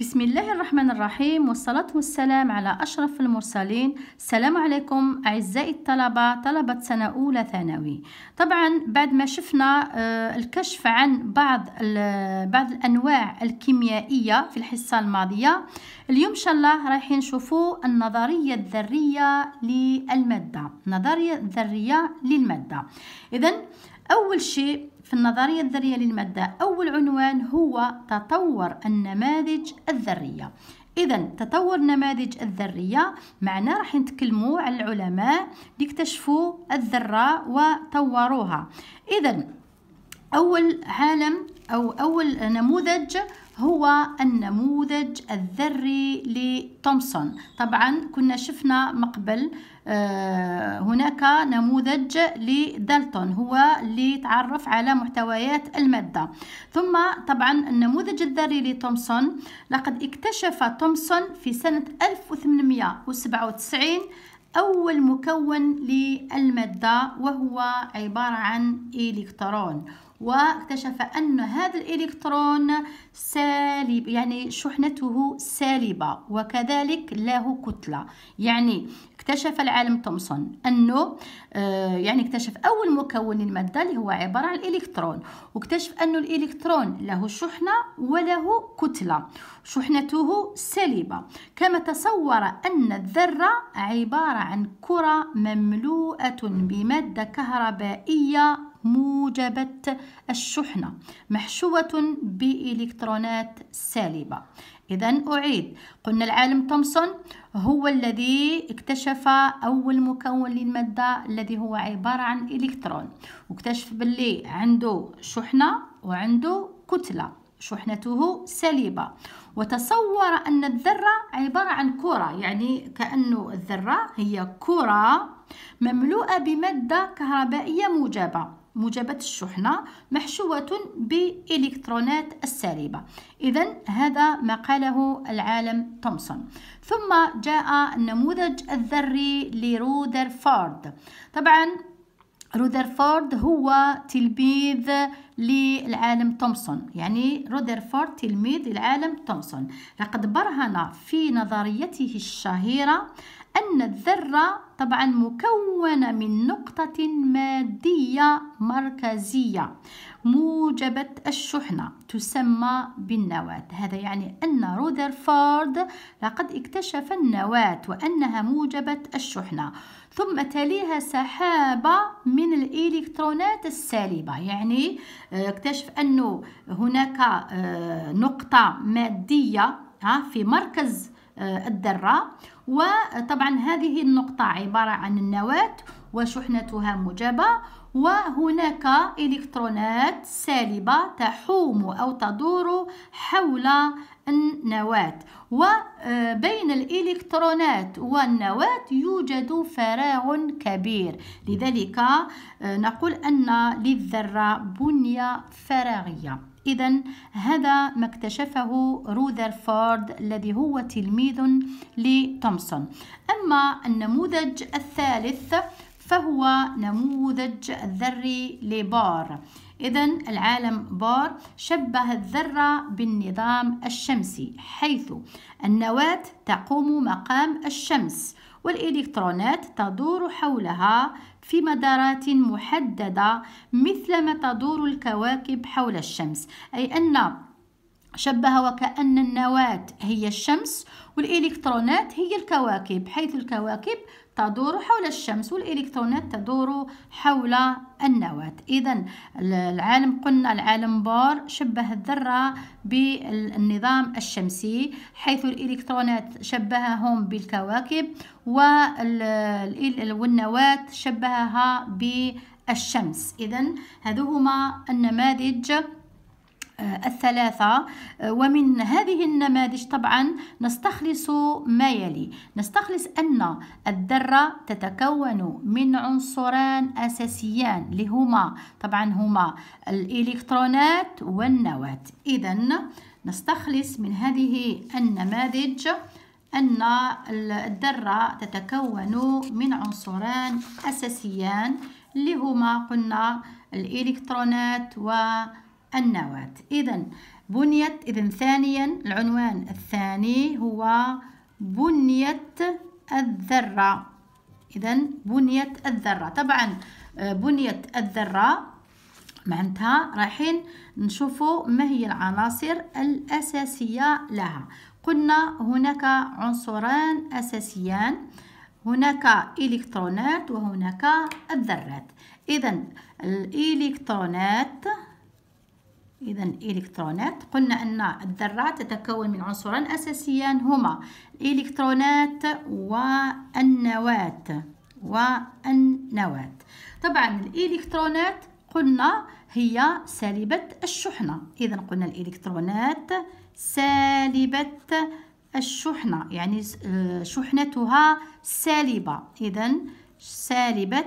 بسم الله الرحمن الرحيم والصلاة والسلام على أشرف المرسلين السلام عليكم أعزائي الطلبة طلبة سنة أولى ثانوي طبعا بعد ما شفنا آه، الكشف عن بعض بعض الأنواع الكيميائية في الحصة الماضية اليوم إن شاء الله رايحين نشوفوا النظرية الذرية للمادة النظرية الذرية للمادة إذا أول شيء في النظرية الذرية للمادة أول عنوان هو تطور النماذج الذرية إذا تطور النماذج الذرية معنا راح نتكلموا على العلماء اللي اكتشفوا الذرة وطوروها إذا أول عالم أو أول نموذج هو النموذج الذري لتومسون طبعا كنا شفنا مقبل آه، هناك نموذج لدالتون هو اللي تعرف على محتويات المادة ثم طبعا النموذج الذري لتومسون لقد اكتشف تومسون في سنة 1897 أول مكون للمادة وهو عبارة عن إلكترون واكتشف أن هذا الإلكترون سالب يعني شحنته سالبة وكذلك له كتلة يعني اكتشف العالم تومسون أنه آه، يعني اكتشف أول مكون للمادة اللي هو عبارة عن الإلكترون واكتشف أنه الإلكترون له شحنة وله كتلة شحنته سالبة كما تصور أن الذرة عبارة عن كرة مملوءة بمادة كهربائية موجبة الشحنة محشوة بإلكترونات سالبة إذا أعيد قلنا العالم تومسون هو الذي اكتشف أول مكون للمادة الذي هو عبارة عن إلكترون واكتشف باللي عنده شحنة وعنده كتلة شحنته سالبة وتصور أن الذرة عبارة عن كرة يعني كأنه الذرة هي كرة مملوءة بمادة كهربائية موجبة موجبة الشحنة محشوة بإلكترونات السالبة إذا هذا ما قاله العالم تومسون ثم جاء النموذج الذري لرودرفورد طبعا رودرفورد هو تلميذ للعالم تومسون يعني رودرفورد تلميذ للعالم تومسون لقد برهن في نظريته الشهيرة أن الذرة طبعا مكونة من نقطة مادية مركزية موجبة الشحنة تسمى بالنواة هذا يعني أن روذرفورد لقد اكتشف النواة وأنها موجبة الشحنة ثم تليها سحابة من الإلكترونات السالبة يعني آه، اكتشف أنه هناك آه، نقطة مادية آه، في مركز الذرة وطبعا هذه النقطة عبارة عن النواة وشحنتها موجبة وهناك إلكترونات سالبة تحوم أو تدور حول النواة وبين الإلكترونات والنواة يوجد فراغ كبير لذلك آه، نقول أن للذرة بنية فراغية إذا هذا ما اكتشفه روذرفورد الذي هو تلميذ لتومسون أما النموذج الثالث فهو نموذج ذري لبار إذا العالم بار شبه الذرة بالنظام الشمسي حيث النواة تقوم مقام الشمس والإلكترونات تدور حولها في مدارات محددة مثلما تدور الكواكب حول الشمس أي أن شبه وكأن النواة هي الشمس والإلكترونات هي الكواكب حيث الكواكب تدور حول الشمس والإلكترونات تدور حول النواة إذا العالم قلنا العالم بور شبه الذرة بالنظام الشمسي حيث الإلكترونات شبههم بالكواكب والنواة شبهها بالشمس إذا هذو هما النماذج آه، الثلاثة آه، ومن هذه النماذج طبعا نستخلص ما يلي نستخلص أن الذرة تتكون من عنصران أساسيان لهما طبعا هما الإلكترونات والنواة إذا نستخلص من هذه النماذج أن الذرة تتكون من عنصران أساسيان اللي هما قلنا الإلكترونات والنواة النواة إذا بنيت إذا ثانيا العنوان الثاني هو بنية الذرة إذا بنية الذرة طبعا آه، بنية الذرة معنتها رايحين نشوفوا ما هي العناصر الأساسية لها قلنا هناك عنصران أساسيان هناك إلكترونات وهناك الذرات إذا الإلكترونات إذا إلكترونات قلنا أن الذرة تتكون من عنصران أساسيان هما الإلكترونات والنواة والنواة طبعا الإلكترونات قلنا هي سالبة الشحنة إذا قلنا الإلكترونات سالبة الشحنة يعني آه، شحنتها سالبة إذا سالبة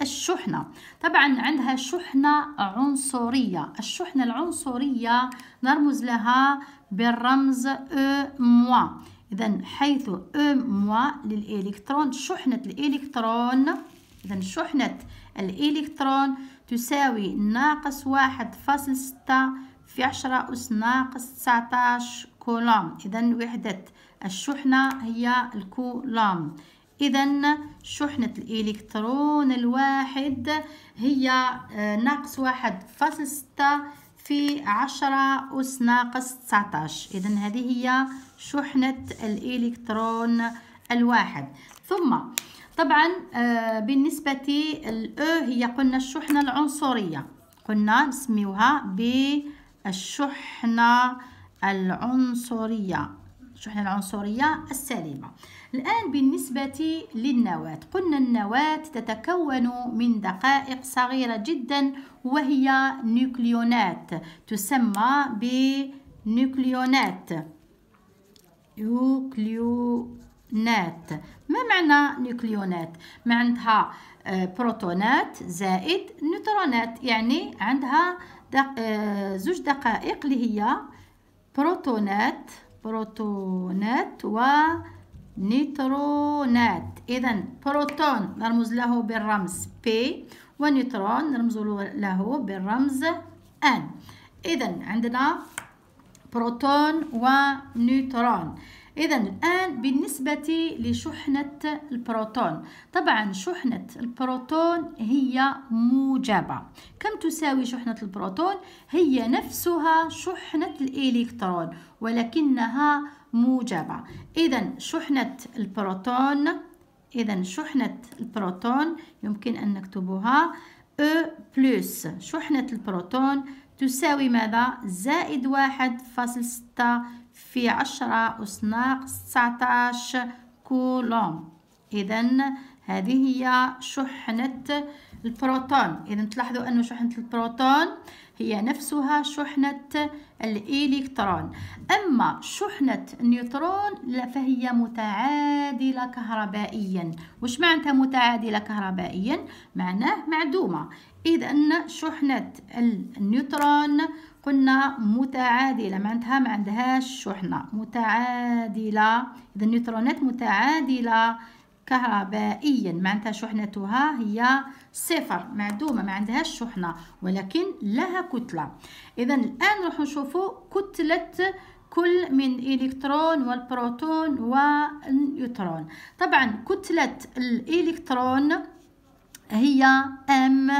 الشحنة طبعا عندها شحنة عنصرية الشحنة العنصرية نرمز لها بالرمز أو e موا إذا حيث أو e موا للإلكترون شحنة الإلكترون إذا شحنة الإلكترون تساوي ناقص واحد فاصل ستة في عشرة أس ناقص تسعتاش كولوم إذا وحدة الشحنة هي الكولوم إذا شحنة الإلكترون الواحد هي آه، ناقص واحد فاصل ستة في عشرة أس ناقص تسعتاش إذا هذه هي شحنة الإلكترون الواحد ثم طبعا آه، بالنسبة الأو هي قلنا الشحنة العنصرية قلنا نسميوها بالشحنة العنصرية شحنة العنصرية السليمة الآن بالنسبة للنواة قلنا النواة تتكون من دقائق صغيرة جدا وهي نوكليونات تسمى بنوكليونات نوكليونات ما معنى نوكليونات معناتها آه، بروتونات زائد نيوترونات يعني عندها دق... آه، زوج دقائق اللي هي بروتونات بروتونات ونيترونات إذا بروتون نرمز له بالرمز بي ونيترون نرمز له بالرمز ان إذا عندنا بروتون ونيترون إذا الآن بالنسبة لشحنة البروتون طبعا شحنة البروتون هي موجبة كم تساوي شحنة البروتون؟ هي نفسها شحنة الإلكترون ولكنها موجبة إذا شحنة البروتون إذا شحنة البروتون يمكن أن نكتبها E بلس شحنة البروتون تساوي ماذا؟ زائد واحد فاصل ستة في عشرة أس ناقص تسعتاش كولوم إذا هذه هي شحنة البروتون إذا تلاحظوا أن شحنة البروتون هي نفسها شحنة الإلكترون أما شحنة النيوترون فهي متعادلة كهربائيا وش معناتها متعادلة كهربائيا؟ معناه معدومة إذا شحنة النيوترون قلنا متعادلة معنتها ما عندهاش شحنة متعادلة إذا النيوترونات متعادلة كهربائيا معنتها شحنتها هي صفر معدومة ما عندهاش شحنة ولكن لها كتلة إذا الآن نروح نشوفوا كتلة كل من الإلكترون والبروتون والنيوترون طبعا كتلة الإلكترون هي M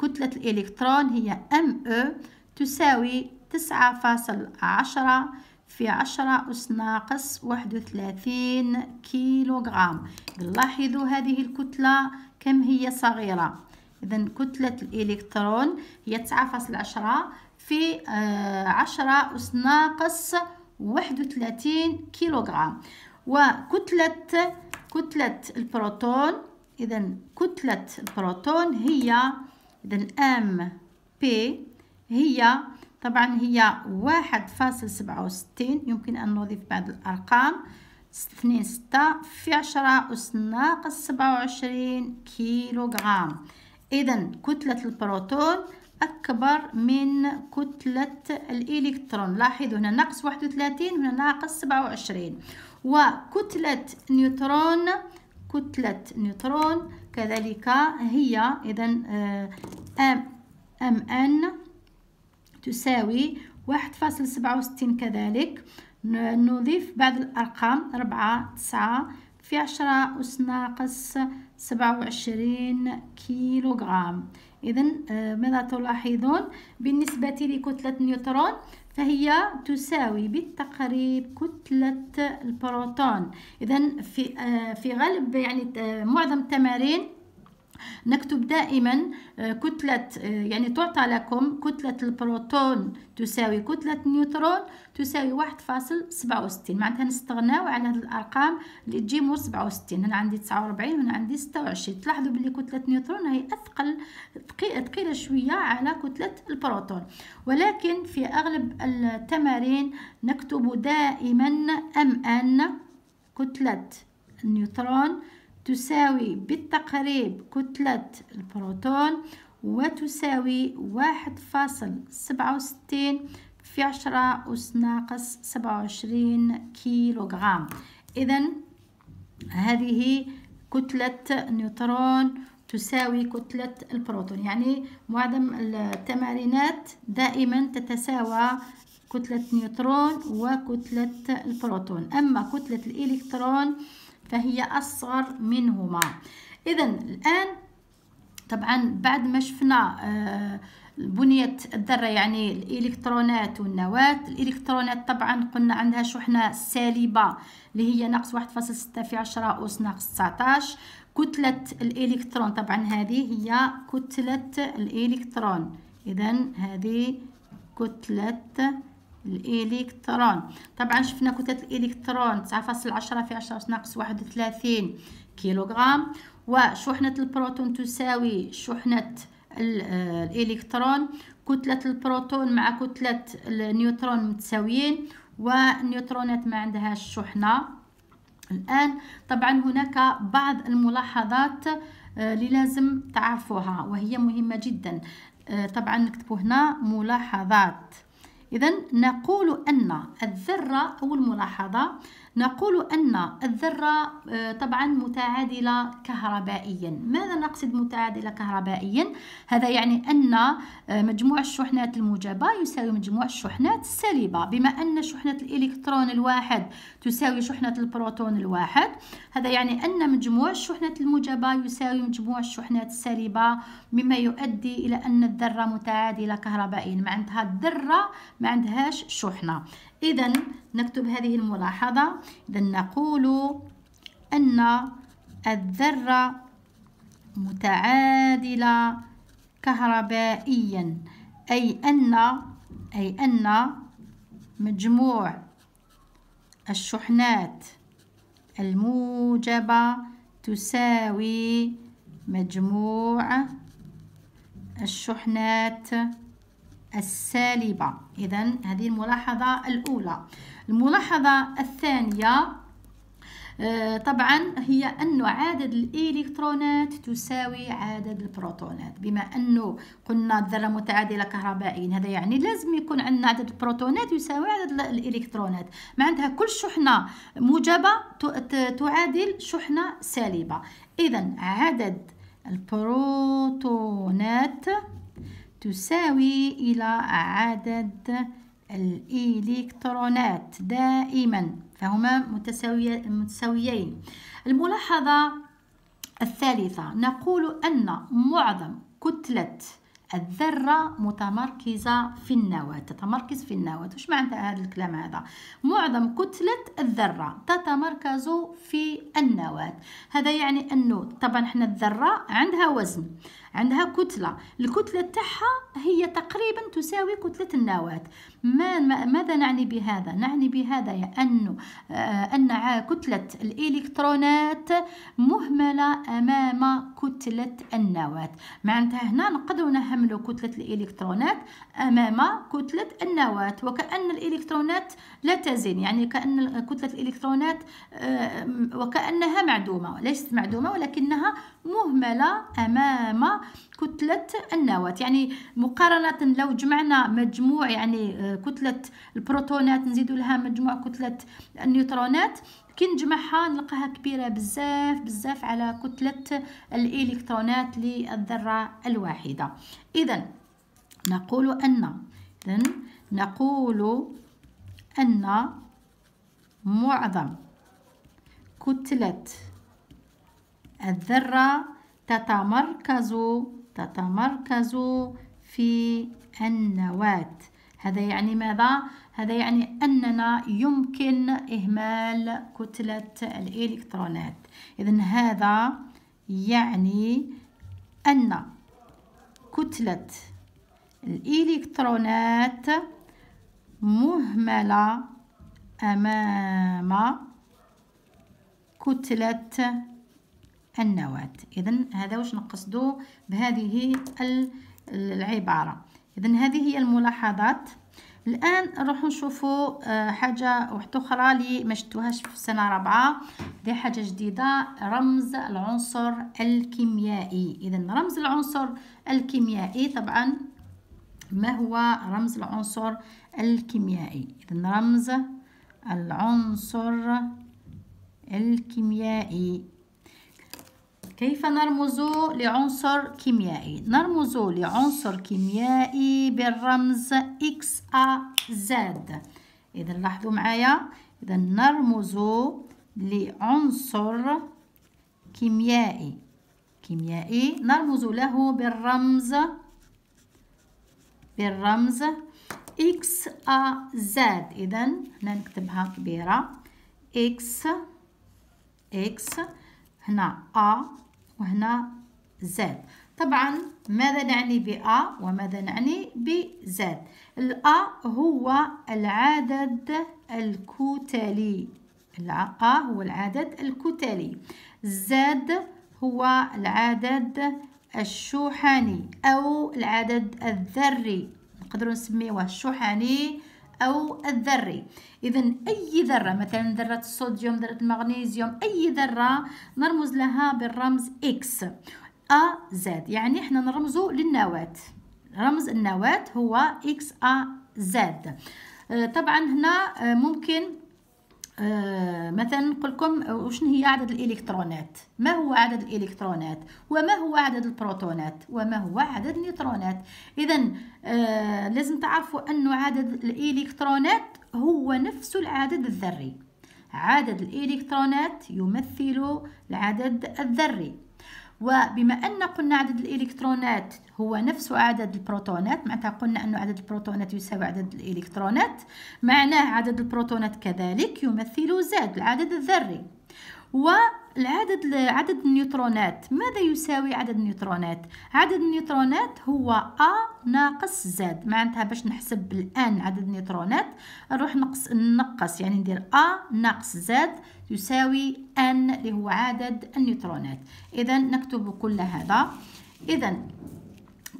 كتلة الإلكترون هي او تساوي تسعة فاصل عشرة في عشرة أس ناقص واحد وثلاثين كيلوغرام لاحظوا هذه الكتلة كم هي صغيرة إذا كتلة الإلكترون هي تسعة فاصل عشرة في آه، عشرة أس ناقص واحد وثلاثين كيلوغرام وكتلة كتلة البروتون إذا كتلة البروتون هي إذا ام بي هي طبعا هي واحد فاصل سبعة وستين يمكن أن نضيف بعض الأرقام اثنين ستة في عشرة أس ناقص سبعة وعشرين جرام إذا كتلة البروتون أكبر من كتلة الإلكترون لاحظوا هنا ناقص واحد وثلاثين هنا ناقص سبعة وعشرين وكتلة نيوترون كتلة نيوترون كذلك هي إذا أم أم أن تساوي واحد فاصل سبعة وستين كذلك نضيف بعض الأرقام ربعة تسعة في عشرة أس ناقص سبعة وعشرين كيلوغرام إذا آه، ماذا تلاحظون بالنسبة لكتلة نيوترون فهي تساوي بالتقريب كتلة البروتون إذا في آه، في غالب يعني آه، معظم التمارين نكتب دائما آه، كتلة آه، يعني تعطى لكم كتلة البروتون تساوي كتلة النيوترون تساوي واحد فاصل سبعة وستين معناتها نستغناو على هاد الأرقام اللي تجي مور سبعة وستين هنا عندي تسعة وربعين هنا عندي ستة وعشرين تلاحظوا بلي كتلة النيوترون هي أثقل ثقيلة شوية على كتلة البروتون ولكن في أغلب التمارين نكتب دائما أم أن كتلة النيوترون تساوي بالتقريب كتلة البروتون وتساوي واحد فاصل سبعة وستين في عشرة أس ناقص سبعة وعشرين كيلوغرام إذا هذه كتلة نيوترون تساوي كتلة البروتون يعني معظم التمارينات دائما تتساوى كتلة نيوترون وكتلة البروتون أما كتلة الإلكترون فهي أصغر منهما إذا الآن طبعا بعد ما شفنا آه، بنية الذرة يعني الإلكترونات والنواة الإلكترونات طبعا قلنا عندها شحنة سالبة اللي هي ناقص واحد فاصل ستة في عشرة أس ناقص تسعتاش كتلة الإلكترون طبعا هذه هي كتلة الإلكترون إذا هذه كتلة الإلكترون طبعا شفنا كتلة الإلكترون 9.10 في 10 ناقص 31 كيلوغرام وشحنة البروتون تساوي شحنة الإلكترون كتلة البروتون مع كتلة النيوترون متساويين والنيوترونات ما عندهاش شحنة الآن طبعا هناك بعض الملاحظات آه، اللي لازم تعرفوها وهي مهمة جدا آه، طبعا نكتبو هنا ملاحظات إذا نقول أن الذرة أو الملاحظة نقول أن الذرة آه، طبعا متعادلة كهربائيا ماذا نقصد متعادلة كهربائيا؟ هذا يعني أن آه، مجموع الشحنات الموجبة يساوي مجموع الشحنات السالبة بما أن شحنة الإلكترون الواحد تساوي شحنة البروتون الواحد هذا يعني أن مجموع الشحنات الموجبة يساوي مجموع الشحنات السالبة مما يؤدي إلى أن الذرة متعادلة كهربائيا ما عندها الذرة ما عندهاش شحنة إذا نكتب هذه الملاحظة إذا نقول أن الذرة متعادلة كهربائيا أي أن أي أن مجموع الشحنات الموجبة تساوي مجموع الشحنات السالبة إذا هذه الملاحظة الأولى الملاحظة الثانية آه، طبعا هي أن عدد الإلكترونات تساوي عدد البروتونات بما أنه قلنا الذرة متعادلة كهربائيا هذا يعني لازم يكون عندنا عدد البروتونات يساوي عدد الإلكترونات ما عندها كل شحنة موجبة تعادل شحنة سالبة إذا عدد البروتونات تساوي إلى عدد الإلكترونات دائما فهما متساويين الملاحظة الثالثة نقول أن معظم كتلة الذرة متمركزة في النواة تتمركز في النواة وش معنى هذا الكلام هذا معظم كتلة الذرة تتمركز في النواة هذا يعني أنه طبعا احنا الذرة عندها وزن عندها كتلة الكتلة تاعها هي تقريبا تساوي كتلة النواة ما ماذا نعني بهذا نعني بهذا يعني أن آه، أن كتلة الإلكترونات مهملة أمام كتلة النواة معناتها هنا نقدروا نهملوا كتلة الإلكترونات أمام كتلة النواة وكأن الإلكترونات لا تزن يعني كأن كتلة الإلكترونات آه، وكأنها معدومة ليست معدومة ولكنها مهملة أمام كتلة النواة يعني مقارنة لو جمعنا مجموع يعني آه، كتلة البروتونات نزيدوا لها مجموع كتلة النيوترونات كي نجمعها نلقاها كبيرة بزاف بزاف على كتلة الإلكترونات للذرة الواحدة إذا نقول أن إذا نقول أن معظم كتلة الذرة تتمركز تتمركز في النواة هذا يعني ماذا؟ هذا يعني أننا يمكن إهمال كتلة الإلكترونات إذا هذا يعني أن كتلة الإلكترونات مهملة أمام كتلة النواة إذا هذا واش نقصدو بهذه العبارة إذا هذه هي الملاحظات الآن نروحو نشوفو آه، حاجة واحدة أخرى لي ما شفتوهاش في السنة رابعة دي حاجة جديدة رمز العنصر الكيميائي إذا رمز العنصر الكيميائي طبعا ما هو رمز العنصر الكيميائي إذا رمز العنصر الكيميائي كيف نرمز لعنصر كيميائي نرمز لعنصر كيميائي بالرمز اكس ا زد اذا لاحظوا معايا اذا نرمز لعنصر كيميائي كيميائي نرمز له بالرمز بالرمز اكس ا زد اذا هنا نكتبها كبيره اكس اكس هنا ا وهنا زد طبعا ماذا نعني بأ وماذا نعني ال الأ هو العدد الكتلي الأ هو العدد الكتلي زد هو العدد الشحاني أو العدد الذري نقدروا نسميوه الشحاني أو الذري إذا أي ذرة مثلا ذرة الصوديوم ذرة المغنيسيوم أي ذرة نرمز لها بالرمز X A Z يعني إحنا نرمزه للنواة رمز النواة هو X A Z طبعا هنا آه، ممكن آه، مثلا مثلا نقولكم وشنو هي عدد الالكترونات ما هو عدد الالكترونات وما هو عدد البروتونات وما هو عدد النيوترونات اذا آه، لازم تعرفوا ان عدد الالكترونات هو نفس العدد الذري عدد الالكترونات يمثل العدد الذري وبما أن قلنا عدد الإلكترونات هو نفس عدد البروتونات معناتها قلنا أن عدد البروتونات يساوي عدد الإلكترونات معناه عدد البروتونات كذلك يمثل زاد العدد الذري و العدد عدد النيوترونات ماذا يساوي عدد النيوترونات عدد النيوترونات هو A ناقص Z معناتها باش نحسب الآن عدد النيوترونات نروح نقص نقص يعني ندير A ناقص Z يساوي N اللي هو عدد النيوترونات إذا نكتب كل هذا إذا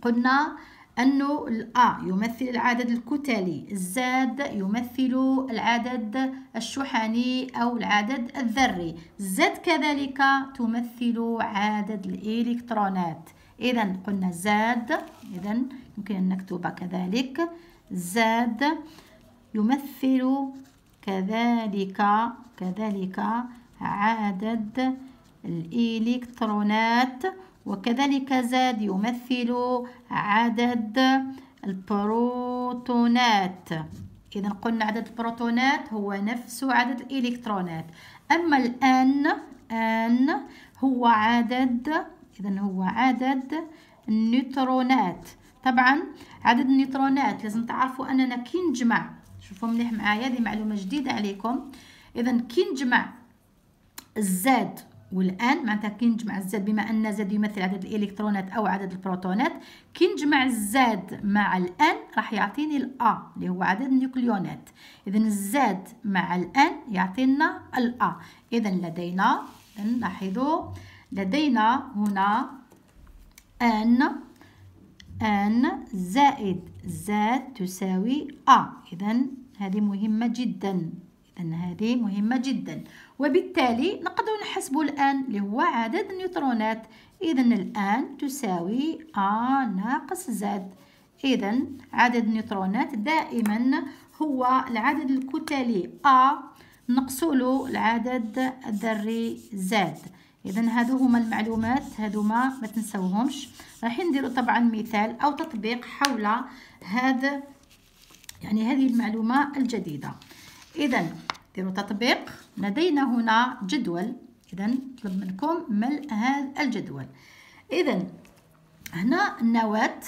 قلنا أنه الأ آه، يمثل العدد الكتلي Z يمثل العدد الشحني أو العدد الذري Z كذلك تمثل عدد الإلكترونات إذا قلنا زاد إذا يمكن أن نكتب كذلك زاد يمثل كذلك كذلك عدد الإلكترونات وكذلك زاد يمثل عدد البروتونات إذا قلنا عدد البروتونات هو نفس عدد الإلكترونات أما الآن آن هو عدد إذا هو عدد النيوترونات طبعا عدد النيوترونات لازم تعرفوا أننا كي نجمع شوفوا مليح معايا هذه معلومة جديدة عليكم إذا كي نجمع الزاد والآن معناتها كي نجمع الزاد بما أن زاد يمثل عدد الإلكترونات أو عدد البروتونات كي نجمع الزاد مع الآن راح يعطيني الأ اللي هو عدد النيوكليونات إذا الزاد مع الآن يعطينا الأ إذا لدينا نلاحظوا لدينا هنا أن أن زائد زاد تساوي أ إذا هذه مهمة جدا إذا هذه مهمة جدا وبالتالي نقدر نحسبه الآن اللي هو عدد النيوترونات إذا الآن تساوي أ ناقص زد إذا عدد النيوترونات دائما هو العدد الكتلي أ نقصلو العدد الذري زد إذا هادو هما المعلومات هادو ما ما تنسوهمش راح نديرو طبعا مثال أو تطبيق حول هذا يعني هذه المعلومة الجديدة إذا ديروا تطبيق لدينا هنا جدول إذا نطلب منكم ملء هذا الجدول إذا هنا النواة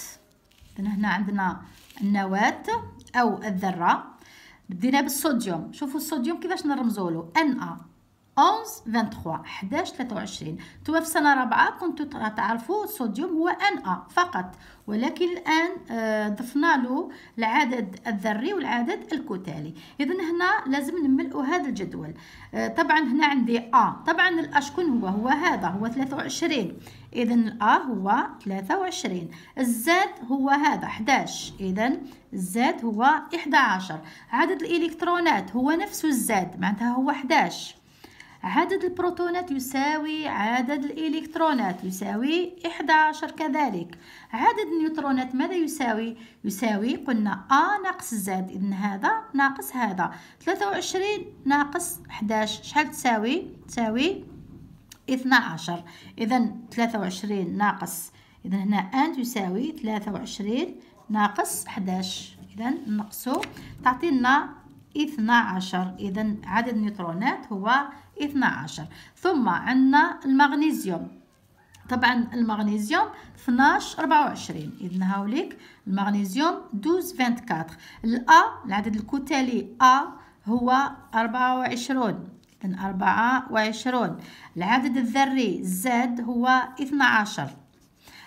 إذا هنا عندنا النواة أو الذرة بدينا بالصوديوم شوفوا الصوديوم كيفاش نرمزوا له ان 11 23 11 23 توا في سنه رابعه كنتو تعرفوا الصوديوم هو ان ا فقط ولكن الان آه، ضفنا له العدد الذري والعدد الكتالي اذا هنا لازم نملؤوا هذا الجدول آه، طبعا هنا عندي ا طبعا الاشكون هو هو هذا هو 23 اذا ا هو 23 الزاد هو هذا 11 اذا الزاد هو 11 عدد الالكترونات هو نفسه الزاد معناتها هو 11 عدد البروتونات يساوي عدد الإلكترونات يساوي 11 كذلك عدد النيوترونات ماذا يساوي؟ يساوي قلنا أ ناقص Z إذن هذا ناقص هذا 23 ناقص 11 شحال تساوي؟ تساوي 12 إذن 23 ناقص إذن هنا أنت يساوي 23 ناقص 11 إذن نقصه تعطينا 12 إذن عدد النيوترونات هو 12 ثم عندنا المغنيسيوم طبعا المغنيسيوم 12 24 اذا هاوليك المغنيسيوم 12 24 الا العدد الكتلي ا هو 24 اذا 24 العدد الذري زد هو 12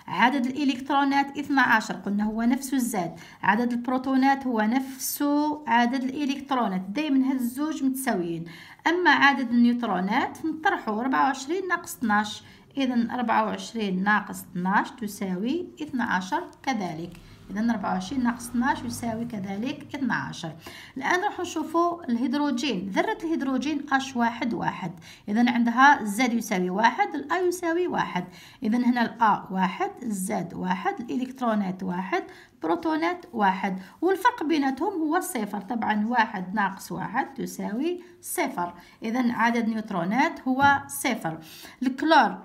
عدد الإلكترونات 12 قلنا هو نفس الزاد عدد البروتونات هو نفس عدد الإلكترونات دايما هاد الزوج متساويين أما عدد النيوترونات نطرحو 24 ناقص 12 إذا 24 ناقص 12 تساوي 12 كذلك إذا 24 ناقص 12 يساوي كذلك 12 الآن راح نشوفوا الهيدروجين ذرة الهيدروجين اش واحد واحد إذا عندها زد يساوي واحد الأ يساوي واحد إذا هنا الأ واحد الزاد واحد الإلكترونات واحد بروتونات واحد والفرق بيناتهم هو صفر طبعا واحد ناقص واحد تساوي صفر إذا عدد نيوترونات هو صفر الكلور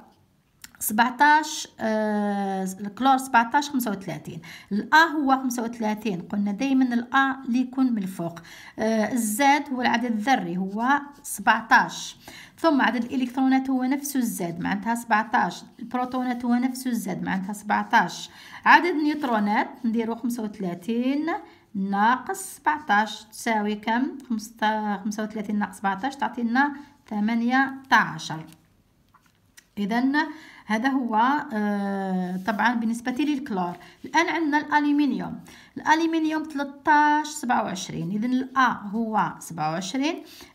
سبعتاش آه الكلور سبعتاش خمسة وثلاثين الأ هو خمسة وثلاثين قلنا دايما الأ اللي يكون من الفوق آه الزاد هو العدد الذري هو سبعتاش ثم عدد الإلكترونات هو نفسه الزاد معنتها سبعتاش البروتونات هو نفسه الزاد معنتها سبعتاش عدد النيوترونات نديرو خمسة وثلاثين ناقص سبعتاش تساوي كم خمسة وثلاثين ناقص سبعتاش تعطينا ثمانية عشر إذا هذا هو آه، طبعا بالنسبه للكلور الان عندنا الالومنيوم الالومنيوم 13 27 اذا الا هو 27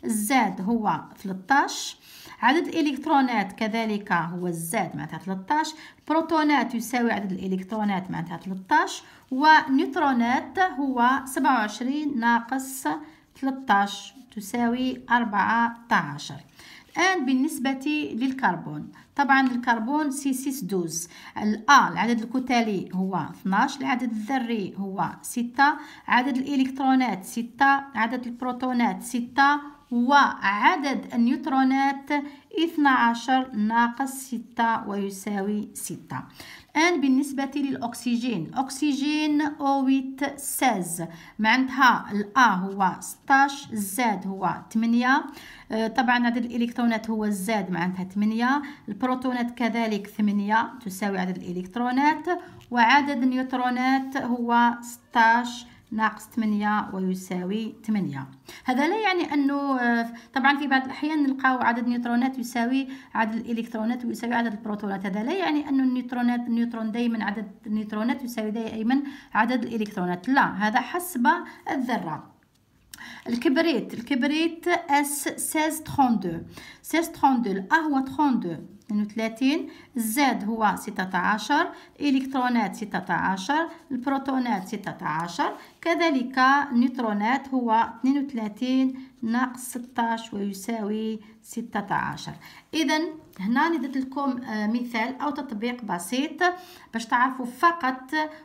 الزاد هو 13 عدد الالكترونات كذلك هو الزاد معناتها 13 بروتونات يساوي عدد الالكترونات معناتها 13 ونيوترونات هو 27 ناقص 13 تساوي 14 الآن بالنسبة للكربون طبعا الكربون سي سيس دوز الأ العدد الكتالي هو 12 العدد الذري هو 6 عدد الإلكترونات 6 عدد البروتونات 6 وعدد النيوترونات 12 ناقص 6 ويساوي 6 الآن بالنسبة للأكسجين أويت ساز معندها الأ هو 16 الزاد هو 8 آه، طبعا عدد الإلكترونات هو الزاد معندها 8 البروتونات كذلك 8 تساوي عدد الإلكترونات وعدد النيوترونات هو 16 ناقص 8 ويساوي 8 هذا لا يعني انه آه، طبعا في بعض الاحيان نلقاو عدد نيوترونات يساوي عدد الالكترونات ويساوي عدد البروتونات هذا لا يعني انه النيوترونات النيوترون دائما عدد النيوترونات يساوي دائما عدد الالكترونات لا هذا حسب الذره الكبريت الكبريت اس 1632 1632 الا هو 32 32 الزاد هو 16 الكترونات 16 البروتونات 16 كذلك النيوترونات هو 32 ناقص 16 ويساوي 16 اذا هنا نديت لكم مثال او تطبيق بسيط باش تعرفوا فقط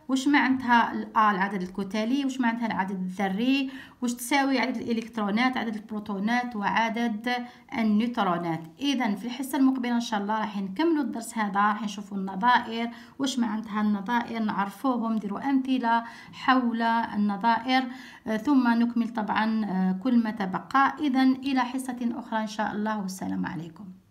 واش معناتها الا العدد الكتلي واش معناتها العدد الذري واش تساوي عدد الالكترونات عدد البروتونات وعدد النيوترونات اذا في الحصه المقبله ان شاء الله راح نكملوا الدرس هذا راح نشوفوا النظائر واش معناتها النظائر نعرفوهم نديروا امثله حول النظائر آه، ثم نكمل طبعا آه، كل ما تبقى اذا الى حصه اخرى ان شاء الله الله والسلام عليكم